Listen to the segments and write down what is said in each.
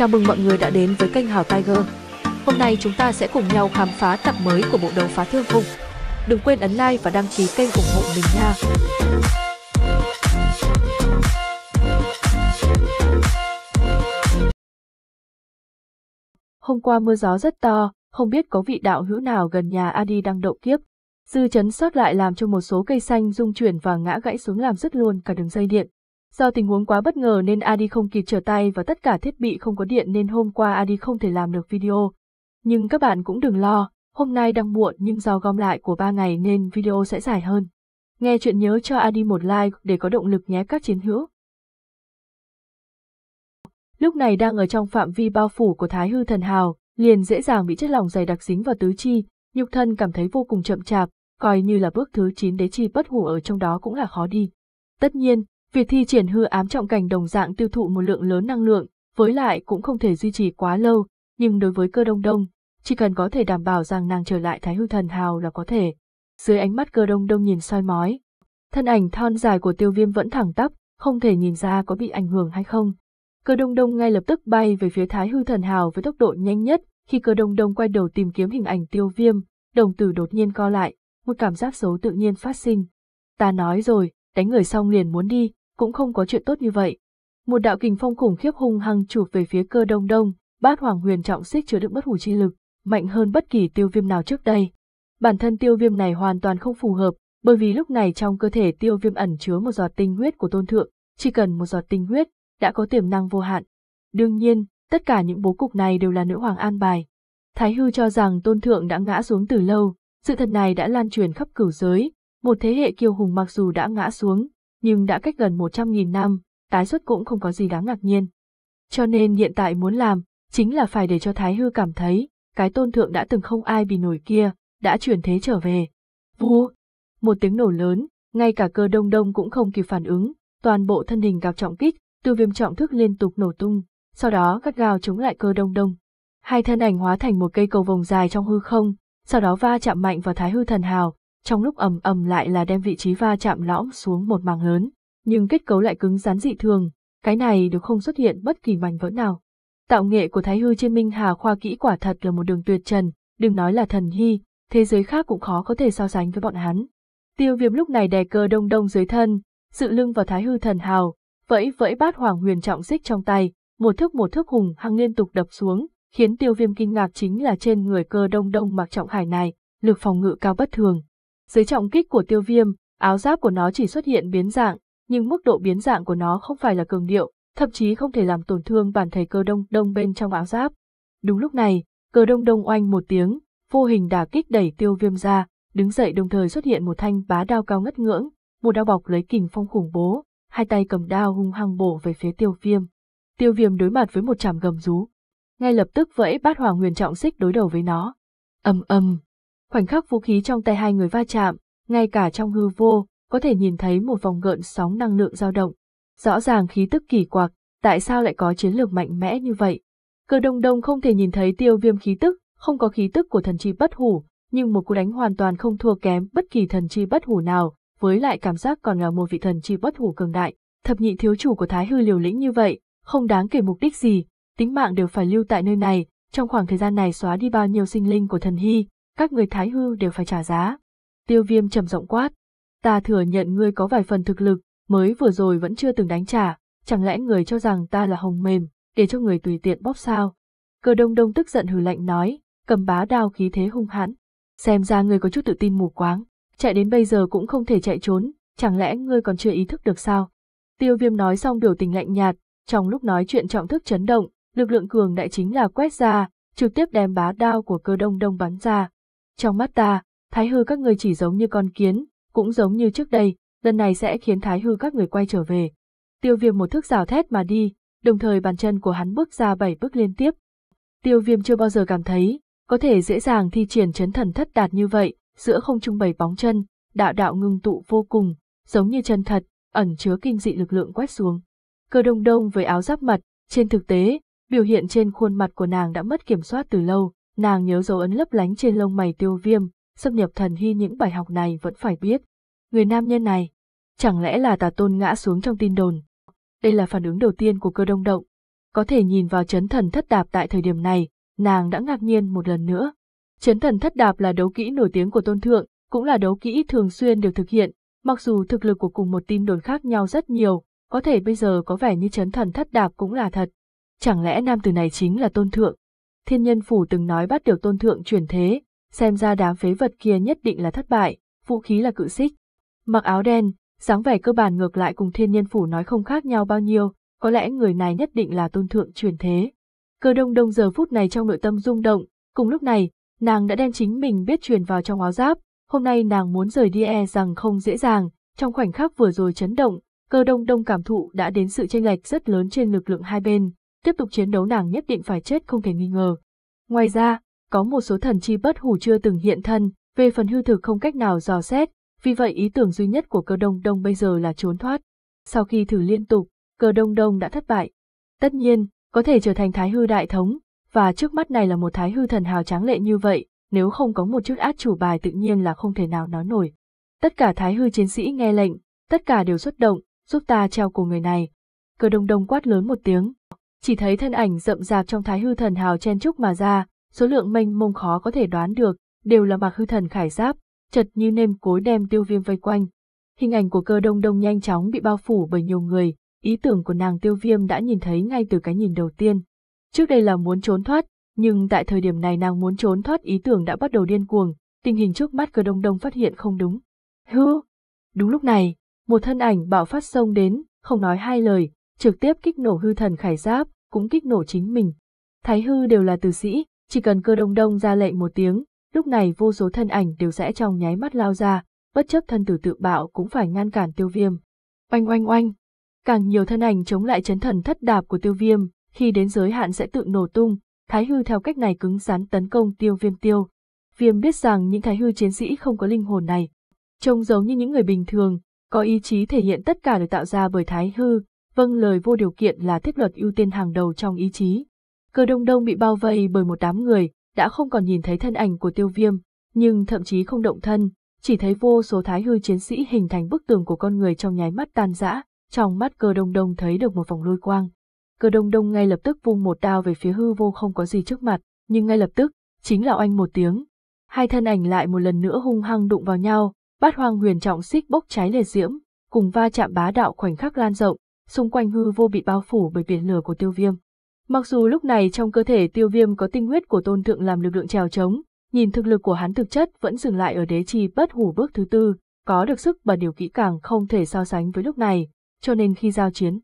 Chào mừng mọi người đã đến với kênh Hào Tiger. Hôm nay chúng ta sẽ cùng nhau khám phá tập mới của bộ đấu phá thương khung. Đừng quên ấn like và đăng ký kênh ủng hộ mình nha. Hôm qua mưa gió rất to, không biết có vị đạo hữu nào gần nhà Adi đang độ kiếp. Dư chấn sót lại làm cho một số cây xanh rung chuyển và ngã gãy xuống làm rứt luôn cả đường dây điện. Do tình huống quá bất ngờ nên Adi không kịp trở tay và tất cả thiết bị không có điện nên hôm qua Adi không thể làm được video. Nhưng các bạn cũng đừng lo, hôm nay đang muộn nhưng do gom lại của 3 ngày nên video sẽ dài hơn. Nghe chuyện nhớ cho Adi một like để có động lực nhé các chiến hữu. Lúc này đang ở trong phạm vi bao phủ của Thái Hư Thần Hào, liền dễ dàng bị chất lỏng dày đặc dính vào tứ chi, nhục thân cảm thấy vô cùng chậm chạp, coi như là bước thứ 9 đế chi bất hủ ở trong đó cũng là khó đi. Tất nhiên, Việc thi triển hư ám trọng cảnh đồng dạng tiêu thụ một lượng lớn năng lượng, với lại cũng không thể duy trì quá lâu, nhưng đối với cơ đông đông, chỉ cần có thể đảm bảo rằng nàng trở lại thái hư thần hào là có thể. Dưới ánh mắt cơ đông đông nhìn soi mói, thân ảnh thon dài của tiêu viêm vẫn thẳng tắp, không thể nhìn ra có bị ảnh hưởng hay không. Cơ đông đông ngay lập tức bay về phía thái hư thần hào với tốc độ nhanh nhất, khi cơ đông đông quay đầu tìm kiếm hình ảnh tiêu viêm, đồng tử đột nhiên co lại, một cảm giác xấu tự nhiên phát sinh. Ta nói rồi, đánh người xong liền muốn đi, cũng không có chuyện tốt như vậy. Một đạo kình phong khủng khiếp hung hăng chụp về phía cơ đông đông, bát hoàng huyền trọng xích chứa đựng bất hủ chi lực, mạnh hơn bất kỳ tiêu viêm nào trước đây. Bản thân tiêu viêm này hoàn toàn không phù hợp, bởi vì lúc này trong cơ thể tiêu viêm ẩn chứa một giọt tinh huyết của tôn thượng, chỉ cần một giọt tinh huyết, đã có tiềm năng vô hạn. Đương nhiên, tất cả những bố cục này đều là nữ hoàng an bài. Thái hư cho rằng tôn thượng đã ngã xuống từ lâu, sự thật này đã lan truyền khắp cửu giới, một thế hệ kiêu hùng mặc dù đã ngã xuống, nhưng đã cách gần 100.000 năm, tái xuất cũng không có gì đáng ngạc nhiên. Cho nên hiện tại muốn làm, chính là phải để cho Thái Hư cảm thấy, cái tôn thượng đã từng không ai bị nổi kia, đã chuyển thế trở về. Vua! Một tiếng nổ lớn, ngay cả cơ đông đông cũng không kịp phản ứng, toàn bộ thân hình gặp trọng kích, từ viêm trọng thức liên tục nổ tung, sau đó gắt gào chống lại cơ đông đông. Hai thân ảnh hóa thành một cây cầu vồng dài trong hư không, sau đó va chạm mạnh vào thái hư thần hào, trong lúc ầm ầm lại là đem vị trí va chạm lõm xuống một mảng lớn, nhưng kết cấu lại cứng rắn dị thường, cái này đều không xuất hiện bất kỳ mảnh vỡ nào. Tạo nghệ của Thái Hư trên Minh Hà khoa kỹ quả thật là một đường tuyệt trần, đừng nói là thần hy, thế giới khác cũng khó có thể so sánh với bọn hắn. Tiêu viêm lúc này đè cơ đông đông dưới thân, sự lưng vào Thái Hư thần hào, vẫy vẫy bát hoàng huyền trọng xích trong tay, một thước một thước hùng hăng liên tục đập xuống, khiến tiêu viêm kinh ngạc chính là trên người cơ đông đông mặc trọng hải này, lực phòng ngự cao bất thường. Dưới trọng kích của tiêu viêm, áo giáp của nó chỉ xuất hiện biến dạng, nhưng mức độ biến dạng của nó không phải là cường điệu, thậm chí không thể làm tổn thương bản thể cơ đông đông bên trong áo giáp. Đúng lúc này, cơ đông đông oanh một tiếng, vô hình đả kích đẩy tiêu viêm ra, đứng dậy đồng thời xuất hiện một thanh bá đao cao ngất ngưỡng, một đao bọc lấy kình phong khủng bố, hai tay cầm đao hung hăng bổ về phía tiêu viêm. Tiêu viêm đối mặt với một chảm gầm rú, ngay lập tức vẫy bát hoàng huyền trọng xích đối đầu với nó. ầm ầm, Khoảnh khắc vũ khí trong tay hai người va chạm, ngay cả trong hư vô, có thể nhìn thấy một vòng gợn sóng năng lượng dao động. Rõ ràng khí tức kỳ quặc, tại sao lại có chiến lược mạnh mẽ như vậy? Cơ đông đông không thể nhìn thấy tiêu viêm khí tức, không có khí tức của thần chi bất hủ, nhưng một cú đánh hoàn toàn không thua kém bất kỳ thần chi bất hủ nào, với lại cảm giác còn là một vị thần chi bất hủ cường đại. Thập nhị thiếu chủ của Thái Hư liều lĩnh như vậy, không đáng kể mục đích gì, tính mạng đều phải lưu tại nơi này, trong khoảng thời gian này xóa đi bao nhiêu sinh linh của thần hy, các người thái hư đều phải trả giá. Tiêu viêm trầm giọng quát, ta thừa nhận ngươi có vài phần thực lực, mới vừa rồi vẫn chưa từng đánh trả, chẳng lẽ người cho rằng ta là hồng mềm, để cho người tùy tiện bóp sao? cờ đông đông tức giận hừ lạnh nói, cầm bá đao khí thế hung hãn. Xem ra ngươi có chút tự tin mù quáng, chạy đến bây giờ cũng không thể chạy trốn, chẳng lẽ ngươi còn chưa ý thức được sao? Tiêu viêm nói xong biểu tình lạnh nhạt, trong lúc nói chuyện trọng thức chấn động, lực lượng cường đại chính là quét ra, trực tiếp đem bá đao của cơ đông đông bắn ra, trong mắt ta, thái hư các người chỉ giống như con kiến, cũng giống như trước đây, lần này sẽ khiến thái hư các người quay trở về. Tiêu viêm một thước rào thét mà đi, đồng thời bàn chân của hắn bước ra bảy bước liên tiếp. Tiêu viêm chưa bao giờ cảm thấy, có thể dễ dàng thi triển chấn thần thất đạt như vậy, giữa không trung bảy bóng chân, đạo đạo ngưng tụ vô cùng, giống như chân thật, ẩn chứa kinh dị lực lượng quét xuống. Cơ đông đông với áo giáp mặt, trên thực tế, biểu hiện trên khuôn mặt của nàng đã mất kiểm soát từ lâu, Nàng nhớ dấu ấn lấp lánh trên lông mày tiêu viêm, xâm nhập thần hy những bài học này vẫn phải biết. Người nam nhân này, chẳng lẽ là tà tôn ngã xuống trong tin đồn? Đây là phản ứng đầu tiên của cơ đông động. Có thể nhìn vào chấn thần thất đạp tại thời điểm này, nàng đã ngạc nhiên một lần nữa. Chấn thần thất đạp là đấu kỹ nổi tiếng của tôn thượng, cũng là đấu kỹ thường xuyên được thực hiện, mặc dù thực lực của cùng một tin đồn khác nhau rất nhiều, có thể bây giờ có vẻ như chấn thần thất đạp cũng là thật. Chẳng lẽ nam từ này chính là tôn thượng? thiên nhân phủ từng nói bắt được tôn thượng chuyển thế, xem ra đám phế vật kia nhất định là thất bại, vũ khí là cự xích. Mặc áo đen, dáng vẻ cơ bản ngược lại cùng thiên nhân phủ nói không khác nhau bao nhiêu, có lẽ người này nhất định là tôn thượng chuyển thế. Cơ đông đông giờ phút này trong nội tâm rung động, cùng lúc này, nàng đã đem chính mình biết truyền vào trong áo giáp, hôm nay nàng muốn rời đi e rằng không dễ dàng, trong khoảnh khắc vừa rồi chấn động, cơ đông đông cảm thụ đã đến sự chênh lệch rất lớn trên lực lượng hai bên, tiếp tục chiến đấu nàng nhất định phải chết không thể nghi ngờ. Ngoài ra, có một số thần chi bất hủ chưa từng hiện thân, về phần hư thực không cách nào dò xét, vì vậy ý tưởng duy nhất của cơ đông đông bây giờ là trốn thoát. Sau khi thử liên tục, cơ đông đông đã thất bại. Tất nhiên, có thể trở thành thái hư đại thống, và trước mắt này là một thái hư thần hào tráng lệ như vậy, nếu không có một chút át chủ bài tự nhiên là không thể nào nói nổi. Tất cả thái hư chiến sĩ nghe lệnh, tất cả đều xuất động, giúp ta treo cổ người này. Cơ đông đông quát lớn một tiếng, chỉ thấy thân ảnh rậm rạp trong thái hư thần hào chen trúc mà ra, số lượng mênh mông khó có thể đoán được, đều là mặc hư thần khải giáp, chật như nêm cối đem tiêu viêm vây quanh. Hình ảnh của cơ đông đông nhanh chóng bị bao phủ bởi nhiều người, ý tưởng của nàng tiêu viêm đã nhìn thấy ngay từ cái nhìn đầu tiên. Trước đây là muốn trốn thoát, nhưng tại thời điểm này nàng muốn trốn thoát ý tưởng đã bắt đầu điên cuồng, tình hình trước mắt cơ đông đông phát hiện không đúng. Hư! Đúng lúc này, một thân ảnh bạo phát sông đến, không nói hai lời, trực tiếp kích nổ hư thần khải giáp, cũng kích nổ chính mình. Thái hư đều là tử sĩ, chỉ cần cơ đông đông ra lệnh một tiếng, lúc này vô số thân ảnh đều sẽ trong nháy mắt lao ra, bất chấp thân tử tự bạo cũng phải ngăn cản tiêu viêm. Oanh oanh oanh! Càng nhiều thân ảnh chống lại chấn thần thất đạp của tiêu viêm, khi đến giới hạn sẽ tự nổ tung, thái hư theo cách này cứng rắn tấn công tiêu viêm tiêu. Viêm biết rằng những thái hư chiến sĩ không có linh hồn này, trông giống như những người bình thường, có ý chí thể hiện tất cả được tạo ra bởi thái hư, vâng lời vô điều kiện là thiết luật ưu tiên hàng đầu trong ý chí. cờ đông đông bị bao vây bởi một đám người, đã không còn nhìn thấy thân ảnh của tiêu viêm, nhưng thậm chí không động thân, chỉ thấy vô số thái hư chiến sĩ hình thành bức tường của con người trong nháy mắt tan rã, trong mắt cờ đông đông thấy được một vòng lôi quang. cờ đông đông ngay lập tức vung một đao về phía hư vô không có gì trước mặt, nhưng ngay lập tức, chính là oanh một tiếng. Hai thân ảnh lại một lần nữa hung hăng đụng vào nhau, bát hoang huyền trọng xích bốc cháy lề diễm, cùng va chạm bá đạo khoảnh khắc lan rộng, xung quanh hư vô bị bao phủ bởi biển lửa của tiêu viêm. Mặc dù lúc này trong cơ thể tiêu viêm có tinh huyết của tôn thượng làm lực lượng trèo chống, nhìn thực lực của hắn thực chất vẫn dừng lại ở đế chi bất hủ bước thứ tư, có được sức và điều kỹ càng không thể so sánh với lúc này, cho nên khi giao chiến,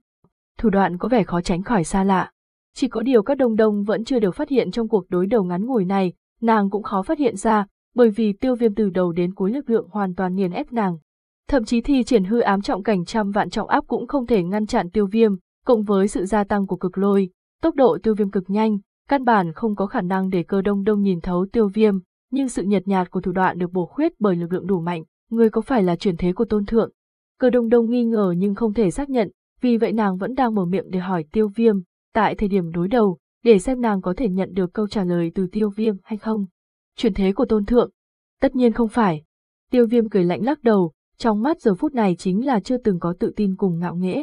thủ đoạn có vẻ khó tránh khỏi xa lạ. Chỉ có điều các đông đông vẫn chưa được phát hiện trong cuộc đối đầu ngắn ngủi này, nàng cũng khó phát hiện ra, bởi vì tiêu viêm từ đầu đến cuối lực lượng hoàn toàn nghiền ép nàng, Thậm chí thì triển hư ám trọng cảnh trăm vạn trọng áp cũng không thể ngăn chặn tiêu viêm, cộng với sự gia tăng của cực lôi, tốc độ tiêu viêm cực nhanh, căn bản không có khả năng để cơ đông đông nhìn thấu tiêu viêm, nhưng sự nhật nhạt của thủ đoạn được bổ khuyết bởi lực lượng đủ mạnh, người có phải là chuyển thế của tôn thượng? Cơ đông đông nghi ngờ nhưng không thể xác nhận, vì vậy nàng vẫn đang mở miệng để hỏi tiêu viêm, tại thời điểm đối đầu, để xem nàng có thể nhận được câu trả lời từ tiêu viêm hay không. Chuyển thế của tôn thượng? Tất nhiên không phải. Tiêu viêm cười lạnh lắc đầu, trong mắt giờ phút này chính là chưa từng có tự tin cùng ngạo nghễ.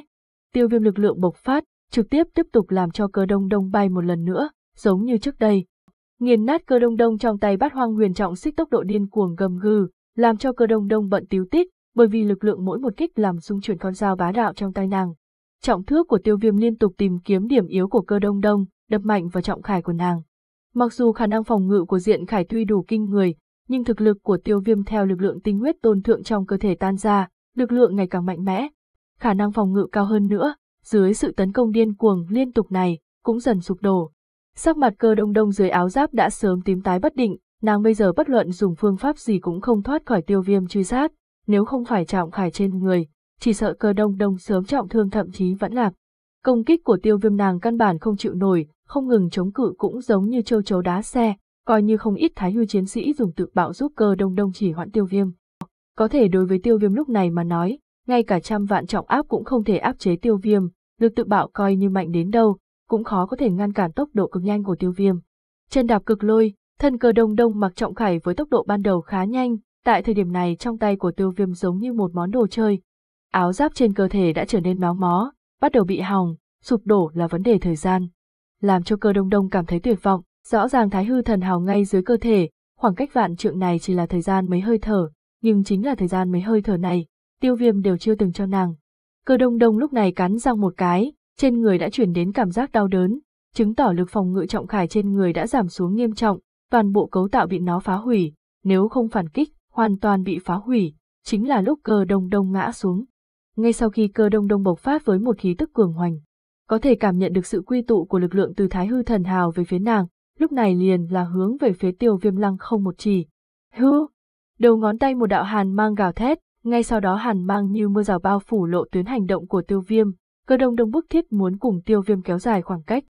Tiêu viêm lực lượng bộc phát, trực tiếp tiếp tục làm cho cơ đông đông bay một lần nữa, giống như trước đây. Nghiền nát cơ đông đông trong tay bát hoang huyền trọng xích tốc độ điên cuồng gầm gừ, làm cho cơ đông đông bận tíu tít, bởi vì lực lượng mỗi một kích làm xung chuyển con dao bá đạo trong tay nàng. Trọng thước của tiêu viêm liên tục tìm kiếm điểm yếu của cơ đông đông, đập mạnh vào trọng khải của nàng. Mặc dù khả năng phòng ngự của diện khải Thuy đủ kinh người, nhưng thực lực của tiêu viêm theo lực lượng tinh huyết tôn thượng trong cơ thể tan ra, lực lượng ngày càng mạnh mẽ, khả năng phòng ngự cao hơn nữa, dưới sự tấn công điên cuồng liên tục này, cũng dần sụp đổ. Sắc mặt cơ đông đông dưới áo giáp đã sớm tím tái bất định, nàng bây giờ bất luận dùng phương pháp gì cũng không thoát khỏi tiêu viêm truy sát, nếu không phải trọng khải trên người, chỉ sợ cơ đông đông sớm trọng thương thậm chí vẫn lạc. Công kích của tiêu viêm nàng căn bản không chịu nổi, không ngừng chống cự cũng giống như châu chấu đá xe, coi như không ít thái hư chiến sĩ dùng tự bạo giúp cơ đông đông chỉ hoãn tiêu viêm. Có thể đối với tiêu viêm lúc này mà nói, ngay cả trăm vạn trọng áp cũng không thể áp chế tiêu viêm, lực tự bạo coi như mạnh đến đâu, cũng khó có thể ngăn cản tốc độ cực nhanh của tiêu viêm. Chân đạp cực lôi, thân cơ đông đông mặc trọng khải với tốc độ ban đầu khá nhanh, tại thời điểm này trong tay của tiêu viêm giống như một món đồ chơi. Áo giáp trên cơ thể đã trở nên máu mó, bắt đầu bị hỏng, sụp đổ là vấn đề thời gian. Làm cho cơ đông đông cảm thấy tuyệt vọng, Rõ ràng thái hư thần hào ngay dưới cơ thể, khoảng cách vạn trượng này chỉ là thời gian mấy hơi thở, nhưng chính là thời gian mấy hơi thở này, tiêu viêm đều chưa từng cho nàng. Cơ đông đông lúc này cắn răng một cái, trên người đã chuyển đến cảm giác đau đớn, chứng tỏ lực phòng ngự trọng khải trên người đã giảm xuống nghiêm trọng, toàn bộ cấu tạo bị nó phá hủy, nếu không phản kích, hoàn toàn bị phá hủy, chính là lúc cơ đông đông ngã xuống. Ngay sau khi cơ đông đông bộc phát với một khí tức cường hoành, có thể cảm nhận được sự quy tụ của lực lượng từ thái hư thần hào về phía nàng, lúc này liền là hướng về phía tiêu viêm lăng không một chỉ. Hư! Đầu ngón tay một đạo hàn mang gào thét, ngay sau đó hàn mang như mưa rào bao phủ lộ tuyến hành động của tiêu viêm, cơ đông đông bức thiết muốn cùng tiêu viêm kéo dài khoảng cách.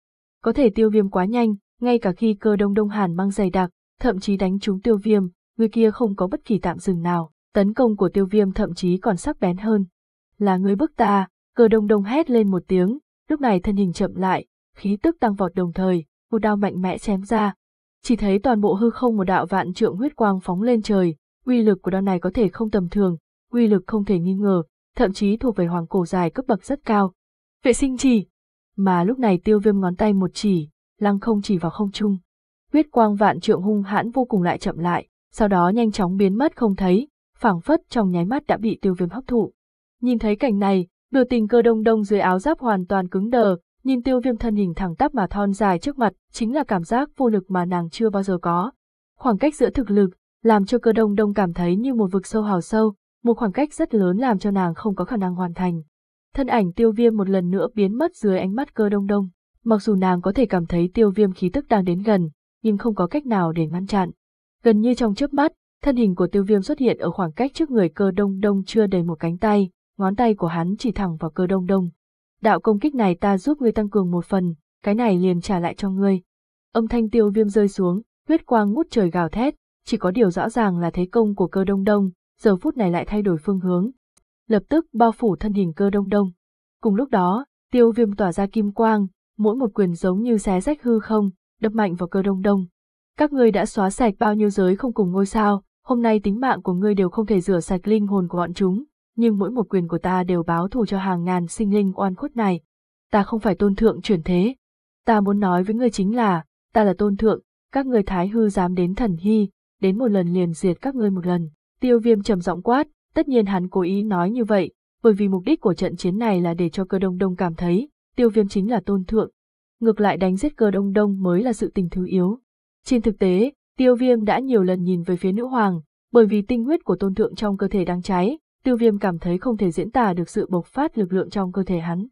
Có thể tiêu viêm quá nhanh, ngay cả khi cơ đông đông hàn mang dày đặc, thậm chí đánh trúng tiêu viêm, người kia không có bất kỳ tạm dừng nào, tấn công của tiêu viêm thậm chí còn sắc bén hơn. Là người bức ta, cơ đông đông hét lên một tiếng, lúc này thân hình chậm lại, khí tức tăng vọt đồng thời, một đao mạnh mẽ chém ra. Chỉ thấy toàn bộ hư không một đạo vạn trượng huyết quang phóng lên trời, Quy lực của đao này có thể không tầm thường, quy lực không thể nghi ngờ, thậm chí thuộc về hoàng cổ dài cấp bậc rất cao. Vệ sinh chỉ! Mà lúc này tiêu viêm ngón tay một chỉ, lăng không chỉ vào không trung. Huyết quang vạn trượng hung hãn vô cùng lại chậm lại, sau đó nhanh chóng biến mất không thấy, phảng phất trong nháy mắt đã bị tiêu viêm hấp thụ. Nhìn thấy cảnh này, biểu tình cơ đông đông dưới áo giáp hoàn toàn cứng đờ, Nhìn tiêu viêm thân hình thẳng tắp mà thon dài trước mặt, chính là cảm giác vô lực mà nàng chưa bao giờ có. Khoảng cách giữa thực lực, làm cho cơ đông đông cảm thấy như một vực sâu hào sâu, một khoảng cách rất lớn làm cho nàng không có khả năng hoàn thành. Thân ảnh tiêu viêm một lần nữa biến mất dưới ánh mắt cơ đông đông, mặc dù nàng có thể cảm thấy tiêu viêm khí tức đang đến gần, nhưng không có cách nào để ngăn chặn. Gần như trong chớp mắt, thân hình của tiêu viêm xuất hiện ở khoảng cách trước người cơ đông đông chưa đầy một cánh tay, ngón tay của hắn chỉ thẳng vào cơ đông đông, đạo công kích này ta giúp ngươi tăng cường một phần, cái này liền trả lại cho ngươi. Âm thanh tiêu viêm rơi xuống, huyết quang ngút trời gào thét, chỉ có điều rõ ràng là thế công của cơ đông đông, giờ phút này lại thay đổi phương hướng. Lập tức bao phủ thân hình cơ đông đông. Cùng lúc đó, tiêu viêm tỏa ra kim quang, mỗi một quyền giống như xé rách hư không, đập mạnh vào cơ đông đông. Các ngươi đã xóa sạch bao nhiêu giới không cùng ngôi sao, hôm nay tính mạng của ngươi đều không thể rửa sạch linh hồn của bọn chúng, nhưng mỗi một quyền của ta đều báo thù cho hàng ngàn sinh linh oan khuất này. Ta không phải tôn thượng chuyển thế. Ta muốn nói với ngươi chính là, ta là tôn thượng, các ngươi thái hư dám đến thần hy, đến một lần liền diệt các ngươi một lần. Tiêu viêm trầm giọng quát, tất nhiên hắn cố ý nói như vậy, bởi vì mục đích của trận chiến này là để cho cơ đông đông cảm thấy, tiêu viêm chính là tôn thượng. Ngược lại đánh giết cơ đông đông mới là sự tình thứ yếu. Trên thực tế, tiêu viêm đã nhiều lần nhìn về phía nữ hoàng, bởi vì tinh huyết của tôn thượng trong cơ thể đang cháy, tiêu viêm cảm thấy không thể diễn tả được sự bộc phát lực lượng trong cơ thể hắn.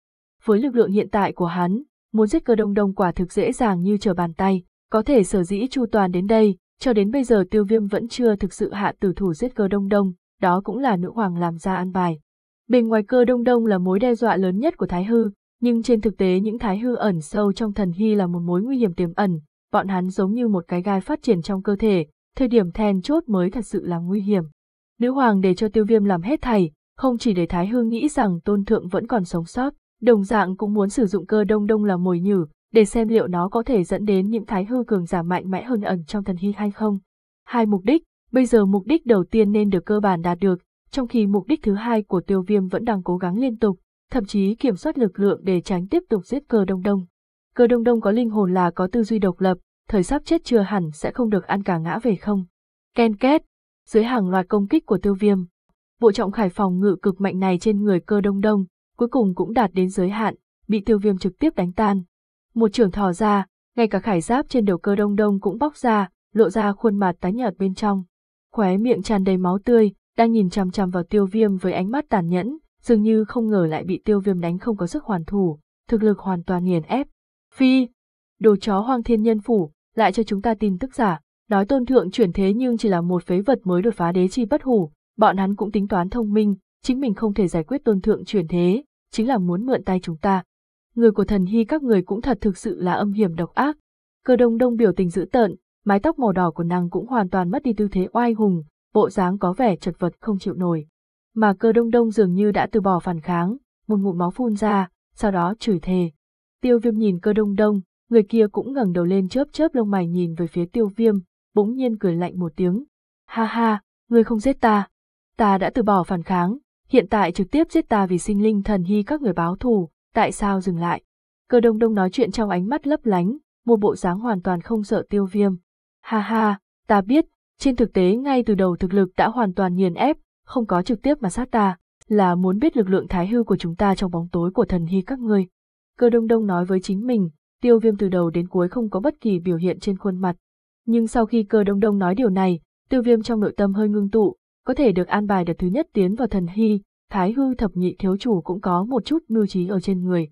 Với lực lượng hiện tại của hắn, muốn giết cơ đông đông quả thực dễ dàng như trở bàn tay, có thể sở dĩ chu toàn đến đây, cho đến bây giờ tiêu viêm vẫn chưa thực sự hạ tử thủ giết cơ đông đông, đó cũng là nữ hoàng làm ra an bài. Bên ngoài cơ đông đông là mối đe dọa lớn nhất của Thái Hư, nhưng trên thực tế những Thái Hư ẩn sâu trong thần hy là một mối nguy hiểm tiềm ẩn, bọn hắn giống như một cái gai phát triển trong cơ thể, thời điểm then chốt mới thật sự là nguy hiểm. Nữ hoàng để cho tiêu viêm làm hết thảy, không chỉ để Thái Hương nghĩ rằng tôn thượng vẫn còn sống sót, đồng dạng cũng muốn sử dụng cơ đông đông làm mồi nhử, để xem liệu nó có thể dẫn đến những thái hư cường giả mạnh mẽ hơn ẩn trong thần hy hay không. Hai mục đích, bây giờ mục đích đầu tiên nên được cơ bản đạt được, trong khi mục đích thứ hai của tiêu viêm vẫn đang cố gắng liên tục, thậm chí kiểm soát lực lượng để tránh tiếp tục giết cơ đông đông. Cơ đông đông có linh hồn là có tư duy độc lập, thời sắp chết chưa hẳn sẽ không được ăn cả ngã về không. Ken két, dưới hàng loạt công kích của tiêu viêm. Bộ trọng khải phòng ngự cực mạnh này trên người cơ đông đông, cuối cùng cũng đạt đến giới hạn, bị tiêu viêm trực tiếp đánh tan. Một trưởng thò ra, ngay cả khải giáp trên đầu cơ đông đông cũng bóc ra, lộ ra khuôn mặt tái nhợt bên trong. Khóe miệng tràn đầy máu tươi, đang nhìn chằm chằm vào tiêu viêm với ánh mắt tàn nhẫn, dường như không ngờ lại bị tiêu viêm đánh không có sức hoàn thủ, thực lực hoàn toàn nghiền ép. Phi! Đồ chó hoang thiên nhân phủ, lại cho chúng ta tin tức giả, Nói tôn thượng chuyển thế nhưng chỉ là một phế vật mới đột phá đế chi bất hủ, bọn hắn cũng tính toán thông minh, chính mình không thể giải quyết tôn thượng chuyển thế, chính là muốn mượn tay chúng ta. Người của thần hy các người cũng thật thực sự là âm hiểm độc ác. Cơ đông đông biểu tình dữ tợn, mái tóc màu đỏ của nàng cũng hoàn toàn mất đi tư thế oai hùng, bộ dáng có vẻ chật vật không chịu nổi. Mà cơ đông đông dường như đã từ bỏ phản kháng, một ngụm máu phun ra, sau đó chửi thề. Tiêu viêm nhìn cơ đông đông, người kia cũng ngẩng đầu lên chớp chớp lông mày nhìn về phía tiêu viêm, bỗng nhiên cười lạnh một tiếng. Ha ha, ngươi không giết ta. Ta đã từ bỏ phản kháng, hiện tại trực tiếp giết ta vì sinh linh thần hy các người báo thù, tại sao dừng lại? Cơ đông đông nói chuyện trong ánh mắt lấp lánh, một bộ dáng hoàn toàn không sợ tiêu viêm. Ha ha, ta biết, trên thực tế ngay từ đầu thực lực đã hoàn toàn nghiền ép, không có trực tiếp mà sát ta, là muốn biết lực lượng thái hư của chúng ta trong bóng tối của thần hy các ngươi. Cơ đông đông nói với chính mình, tiêu viêm từ đầu đến cuối không có bất kỳ biểu hiện trên khuôn mặt, nhưng sau khi cơ đông đông nói điều này, tiêu viêm trong nội tâm hơi ngưng tụ, có thể được an bài đợt thứ nhất tiến vào thần hy, thái hư thập nhị thiếu chủ cũng có một chút mưu trí ở trên người.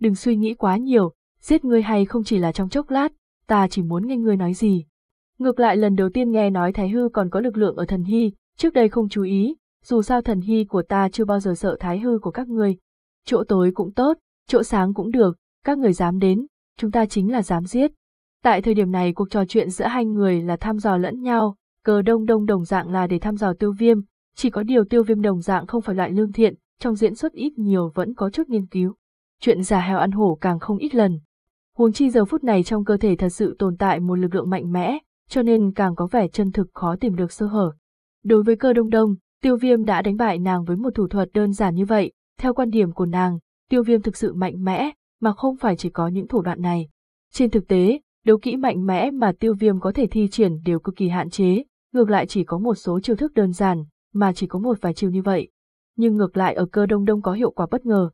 Đừng suy nghĩ quá nhiều, giết ngươi hay không chỉ là trong chốc lát, ta chỉ muốn nghe ngươi nói gì. Ngược lại lần đầu tiên nghe nói thái hư còn có lực lượng ở thần hy, trước đây không chú ý, dù sao thần hy của ta chưa bao giờ sợ thái hư của các ngươi. Chỗ tối cũng tốt, chỗ sáng cũng được, các người dám đến, chúng ta chính là dám giết. Tại thời điểm này cuộc trò chuyện giữa hai người là thăm dò lẫn nhau, cờ đông đông đồng dạng là để thăm dò tiêu viêm, chỉ có điều tiêu viêm đồng dạng không phải loại lương thiện, trong diễn xuất ít nhiều vẫn có chút nghiên cứu. Chuyện giả heo ăn hổ càng không ít lần. Huống chi giờ phút này trong cơ thể thật sự tồn tại một lực lượng mạnh mẽ, cho nên càng có vẻ chân thực khó tìm được sơ hở. Đối với cơ đông đông, tiêu viêm đã đánh bại nàng với một thủ thuật đơn giản như vậy, theo quan điểm của nàng, tiêu viêm thực sự mạnh mẽ, mà không phải chỉ có những thủ đoạn này. Trên thực tế, đấu kỹ mạnh mẽ mà tiêu viêm có thể thi triển đều cực kỳ hạn chế, ngược lại chỉ có một số chiêu thức đơn giản, mà chỉ có một vài chiêu như vậy. Nhưng ngược lại ở cơ đông đông có hiệu quả bất ngờ.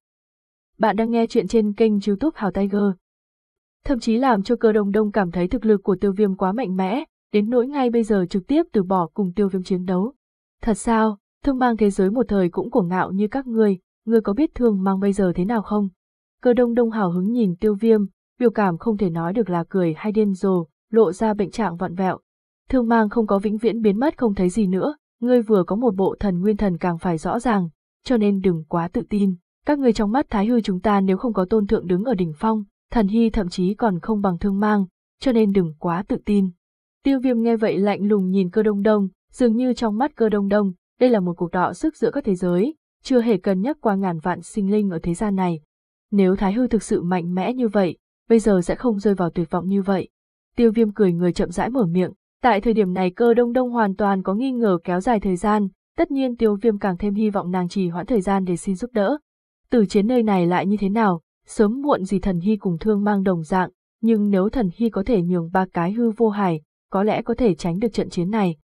Bạn đang nghe chuyện trên kênh youtube Hào Tiger. Thậm chí làm cho cơ đông đông cảm thấy thực lực của tiêu viêm quá mạnh mẽ, đến nỗi ngay bây giờ trực tiếp từ bỏ cùng tiêu viêm chiến đấu. Thật sao, thương mang thế giới một thời cũng cổ ngạo như các ngươi, ngươi có biết thương mang bây giờ thế nào không? Cơ đông đông hào hứng nhìn tiêu viêm, biểu cảm không thể nói được là cười hay điên rồ, lộ ra bệnh trạng vặn vẹo. Thương mang không có vĩnh viễn biến mất không thấy gì nữa, ngươi vừa có một bộ thần nguyên thần càng phải rõ ràng, cho nên đừng quá tự tin. Các ngươi trong mắt thái hư chúng ta nếu không có tôn thượng đứng ở đỉnh phong, thần hy thậm chí còn không bằng thương mang, cho nên đừng quá tự tin. Tiêu viêm nghe vậy lạnh lùng nhìn cơ đông đông, dường như trong mắt cơ đông đông, đây là một cuộc đọ sức giữa các thế giới, chưa hề cân nhắc qua ngàn vạn sinh linh ở thế gian này. Nếu thái hư thực sự mạnh mẽ như vậy, bây giờ sẽ không rơi vào tuyệt vọng như vậy. Tiêu viêm cười người chậm rãi mở miệng, tại thời điểm này cơ đông đông hoàn toàn có nghi ngờ kéo dài thời gian, tất nhiên tiêu viêm càng thêm hy vọng nàng trì hoãn thời gian để xin giúp đỡ. Từ chiến nơi này lại như thế nào, sớm muộn gì thần hy cùng thương mang đồng dạng, nhưng nếu thần hy có thể nhường ba cái hư vô hải, có lẽ có thể tránh được trận chiến này.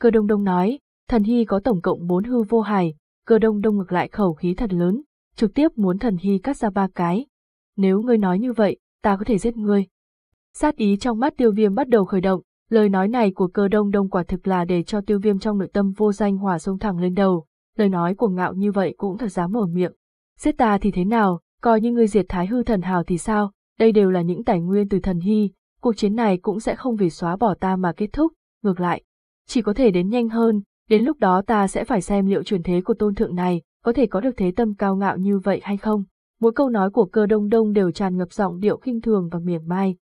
Cơ đông đông nói, thần hy có tổng cộng bốn hư vô hải, cơ đông đông ngược lại khẩu khí thật lớn, trực tiếp muốn thần hy cắt ra ba cái. Nếu ngươi nói như vậy, ta có thể giết ngươi. Sát ý trong mắt tiêu viêm bắt đầu khởi động, lời nói này của cơ đông đông quả thực là để cho tiêu viêm trong nội tâm vô danh hỏa sông thẳng lên đầu, lời nói của ngạo như vậy cũng thật dám mở miệng. Giết ta thì thế nào, coi như ngươi diệt thái hư thần hào thì sao, đây đều là những tài nguyên từ thần hy, cuộc chiến này cũng sẽ không vì xóa bỏ ta mà kết thúc, ngược lại, chỉ có thể đến nhanh hơn, đến lúc đó ta sẽ phải xem liệu truyền thế của tôn thượng này có thể có được thế tâm cao ngạo như vậy hay không mỗi câu nói của cơ đông đông đều tràn ngập giọng điệu khinh thường và mỉa mai.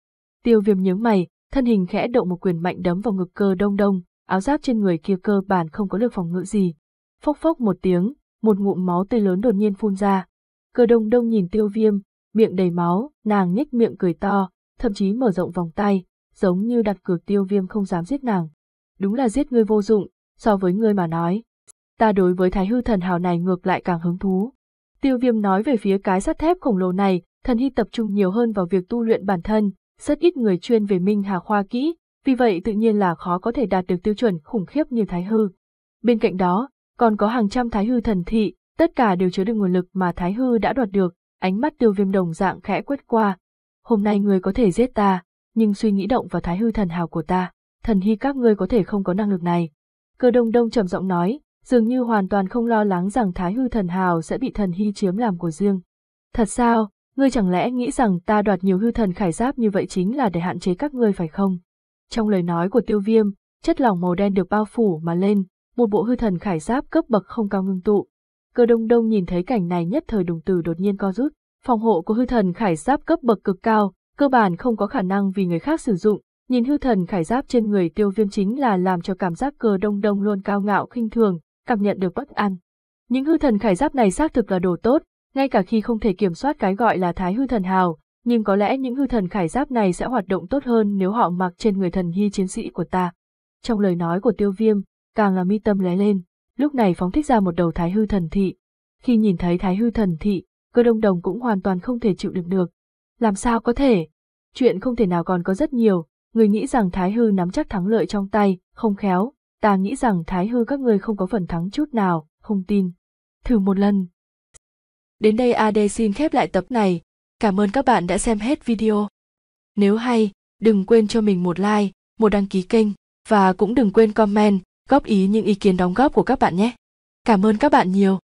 Tiêu viêm nhướng mày, thân hình khẽ động một quyền mạnh đấm vào ngực cơ đông đông, áo giáp trên người kia cơ bản không có lực phòng ngự gì. Phốc phốc một tiếng, một ngụm máu tươi lớn đột nhiên phun ra. Cơ đông đông nhìn tiêu viêm, miệng đầy máu, nàng nhếch miệng cười to, thậm chí mở rộng vòng tay, giống như đặt cược tiêu viêm không dám giết nàng. Đúng là giết ngươi vô dụng, so với ngươi mà nói. Ta đối với thái hư thần hào này ngược lại càng hứng thú. Tiêu viêm nói về phía cái sắt thép khổng lồ này, thần hy tập trung nhiều hơn vào việc tu luyện bản thân, rất ít người chuyên về minh hà khoa kỹ, vì vậy tự nhiên là khó có thể đạt được tiêu chuẩn khủng khiếp như thái hư. Bên cạnh đó, còn có hàng trăm thái hư thần thị, tất cả đều chứa được nguồn lực mà thái hư đã đoạt được, ánh mắt tiêu viêm đồng dạng khẽ quét qua. Hôm nay người có thể giết ta, nhưng suy nghĩ động vào thái hư thần hào của ta, thần hy các ngươi có thể không có năng lực này. Cơ đông đông trầm giọng nói, dường như hoàn toàn không lo lắng rằng Thái Hư Thần Hào sẽ bị thần hy chiếm làm của riêng. Thật sao, ngươi chẳng lẽ nghĩ rằng ta đoạt nhiều hư thần khải giáp như vậy chính là để hạn chế các ngươi phải không? Trong lời nói của tiêu viêm, chất lỏng màu đen được bao phủ mà lên, một bộ hư thần khải giáp cấp bậc không cao ngưng tụ. Cơ đông đông nhìn thấy cảnh này nhất thời đồng tử đột nhiên co rút, phòng hộ của hư thần khải giáp cấp bậc cực cao, cơ bản không có khả năng vì người khác sử dụng, nhìn hư thần khải giáp trên người tiêu viêm chính là làm cho cảm giác cơ đông đông luôn cao ngạo khinh thường, cảm nhận được bất an. Những hư thần khải giáp này xác thực là đồ tốt, ngay cả khi không thể kiểm soát cái gọi là thái hư thần hào, nhưng có lẽ những hư thần khải giáp này sẽ hoạt động tốt hơn nếu họ mặc trên người thần hy chiến sĩ của ta. Trong lời nói của tiêu viêm, càng là mi tâm lé lên, lúc này phóng thích ra một đầu thái hư thần thị. Khi nhìn thấy thái hư thần thị, cơ đông đồng cũng hoàn toàn không thể chịu đựng được. Làm sao có thể? Chuyện không thể nào còn có rất nhiều, người nghĩ rằng thái hư nắm chắc thắng lợi trong tay, không khéo, ta nghĩ rằng thái hư các ngươi không có phần thắng chút nào, không tin. Thử một lần. Đến đây AD xin khép lại tập này. Cảm ơn các bạn đã xem hết video. Nếu hay, đừng quên cho mình một like, một đăng ký kênh và cũng đừng quên comment, góp ý những ý kiến đóng góp của các bạn nhé. Cảm ơn các bạn nhiều.